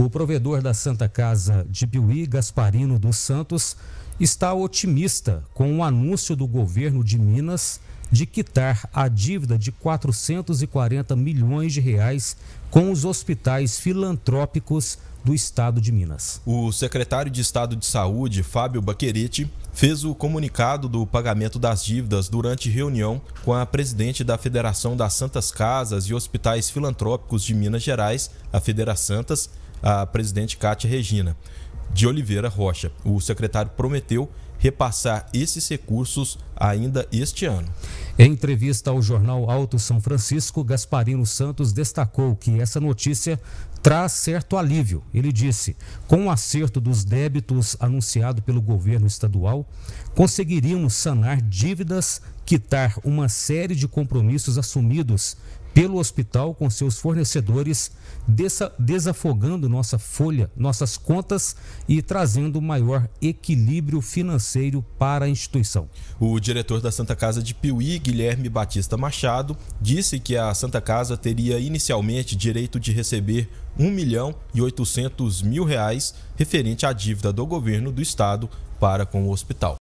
O provedor da Santa Casa de Piuí, Gasparino dos Santos, está otimista com o anúncio do governo de Minas de quitar a dívida de 440 milhões de reais com os hospitais filantrópicos do estado de Minas. O secretário de Estado de Saúde, Fábio Baquerite fez o comunicado do pagamento das dívidas durante reunião com a presidente da Federação das Santas Casas e Hospitais Filantrópicos de Minas Gerais, a Federação Santas, a presidente Cátia Regina de Oliveira Rocha. O secretário prometeu repassar esses recursos ainda este ano. Em entrevista ao jornal Alto São Francisco, Gasparino Santos destacou que essa notícia traz certo alívio. Ele disse: com o acerto dos débitos anunciado pelo governo estadual, conseguiríamos sanar dívidas, quitar uma série de compromissos assumidos pelo hospital com seus fornecedores, desafogando nossa folha, nossas contas e trazendo maior equilíbrio financeiro para a instituição. O diretor da Santa Casa de Piuí, Guilherme Batista Machado, disse que a Santa Casa teria inicialmente direito de receber 1 milhão e 800 mil reais referente à dívida do governo do estado para com o hospital.